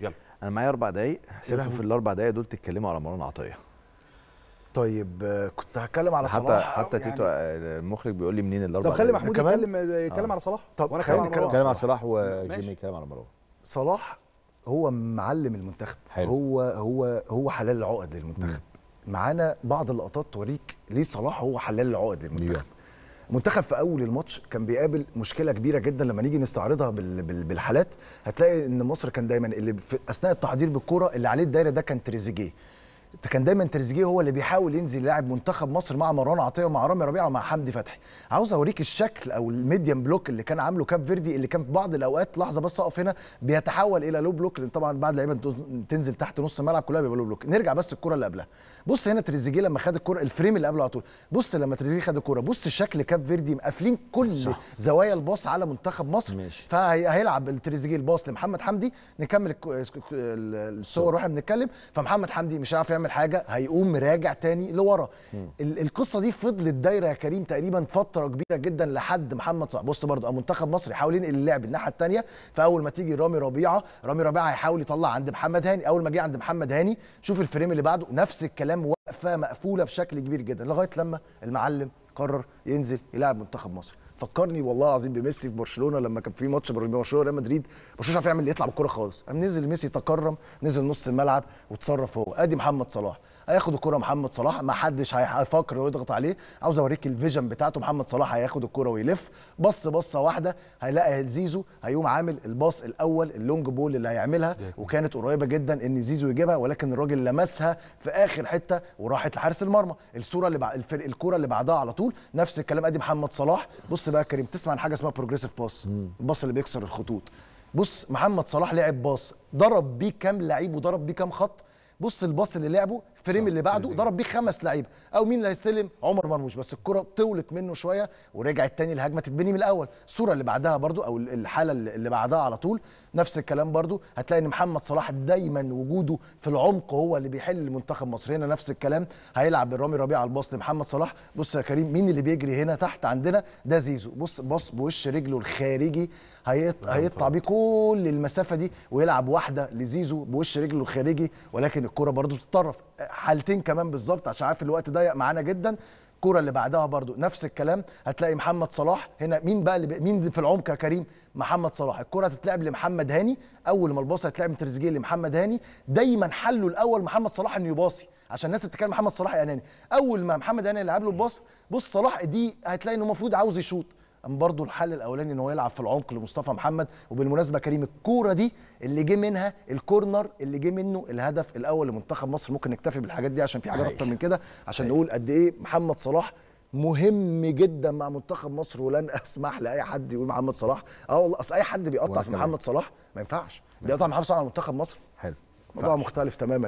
يلا انا معايا اربع دقايق سيبهم في الاربع دقايق دول تتكلموا على مروان عطيه طيب كنت هتكلم على حتى صلاح حتى يعني تيتو آه، المخرج بيقول لي منين الاربع طب خلي محمود يتكلم آه، يتكلم آه. على صلاح طب وانا خلينا نتكلم على صلاح وجيمي يتكلم على مروان صلاح هو معلم المنتخب حلو. هو هو هو حلال العقد للمنتخب معانا بعض اللقطات توريك ليه صلاح هو حلال العقد للمنتخب المنتخب في اول الماتش كان بيقابل مشكله كبيره جدا لما نيجي نستعرضها بالحالات هتلاقي ان مصر كان دايما اللي في اثناء التحضير بالكوره اللي عليه الدايره ده كان تريزيجيه كان دايما تريزيجيه هو اللي بيحاول ينزل لاعب منتخب مصر مع مروان عطيه ومع رامي ربيعه ومع حمدي فتحي عاوز اوريك الشكل او الميديم بلوك اللي كان عامله كاب فيردي اللي كان في بعض الاوقات لحظه بس اقف هنا بيتحول الى لو بلوك لان طبعا بعد لعيبه تنزل تحت نص الملعب كلها بيبقى لو بلوك نرجع بس الكره اللي قبلها بص هنا تريزيجيه لما خد الكره الفريم اللي قبله على طول بص لما تريزيجيه خد الكره بص شكل كاب فيردي مقفلين كل صح. زوايا الباص على منتخب مصر ماشي. فهيلعب تريزيجيه الباص لمحمد حمدي نكمل الصور واحنا بنتكلم فمحمد حمدي مش عارف يعمل يعمل حاجه هيقوم راجع تاني لورا القصه دي فضلت دايره يا كريم تقريبا فتره كبيره جدا لحد محمد صلاح بص برده منتخب مصر يحاول ينقل اللعب الناحيه الثانيه فاول ما تيجي رامي ربيعه رامي ربيعه هيحاول يطلع عند محمد هاني اول ما جه عند محمد هاني شوف الفريم اللي بعده نفس الكلام واقفه مقفوله بشكل كبير جدا لغايه لما المعلم قرر ينزل يلاعب منتخب مصر فكرني والله العظيم بميسي في برشلونه لما كان في ماتش برشلونه ريال مدريد مش عارف يعمل يطلع بالكوره خالص قام نزل ميسي تكرم نزل نص الملعب وتصرف هو ادي محمد صلاح هياخد الكوره محمد صلاح ما حدش هيفكر ويضغط عليه عاوز اوريك الفيجن بتاعته محمد صلاح هياخد الكوره ويلف بص بصه واحده هيلاقي زيزو هيقوم عامل الباص الاول اللونج بول اللي هيعملها وكانت قريبه جدا ان زيزو يجيبها ولكن الراجل لمسها في اخر حته وراحت لحارس المرمى الصوره اللي بع... الكرة الكوره اللي بعدها على طول نفس الكلام ادي محمد صلاح بص بقى كريم تسمع عن حاجه اسمها بروجريسيف باص الباص اللي بيكسر الخطوط بص محمد صلاح لعب باص ضرب بيه كام لعيب وضرب بيه كام خط بص الباص اللي لعبه الفريم اللي بعده ضرب بيه خمس لعيبه او مين اللي هيستلم عمر مرموش بس الكره طولت منه شويه ورجعت تاني الهجمه تتبني من الاول الصوره اللي بعدها برضو او الحاله اللي بعدها على طول نفس الكلام برضو هتلاقي ان محمد صلاح دايما وجوده في العمق هو اللي بيحل المنتخب مصر هنا نفس الكلام هيلعب بالرامي ربيع على الباص لمحمد صلاح بص يا كريم مين اللي بيجري هنا تحت عندنا ده زيزو بص بص بوش رجله الخارجي هيقطع بيه كل المسافه دي ويلعب واحده لزيزو بوش رجله الخارجي ولكن الكره برضو بتتطرف حالتين كمان بالظبط عشان عارف الوقت ضيق معانا جدا الكوره اللي بعدها برضو نفس الكلام هتلاقي محمد صلاح هنا مين بقى اللي مين في العمق يا كريم محمد صلاح الكره هتتلعب لمحمد هاني اول ما الباص هتلعب من تريزيجيه لمحمد هاني دايما حله الاول محمد صلاح انه يباصي عشان الناس تتكلم محمد صلاح يعني اناني اول ما محمد هاني لعب له الباص بص صلاح دي هتلاقي انه المفروض عاوز يشوط ام برضه الحل الاولاني ان هو يلعب في العمق لمصطفى محمد وبالمناسبه كريم الكوره دي اللي جه منها الكورنر اللي جه منه الهدف الاول لمنتخب مصر ممكن نكتفي بالحاجات دي عشان في حاجات اكتر من كده عشان هي. نقول قد ايه محمد صلاح مهم جدا مع منتخب مصر ولن اسمح لاي حد يقول محمد صلاح اه والله اصل اي حد بيقطع في محمد صلاح ما ينفعش بيقطع محمد صلاح على منتخب مصر حلو موضوع مختلف تماما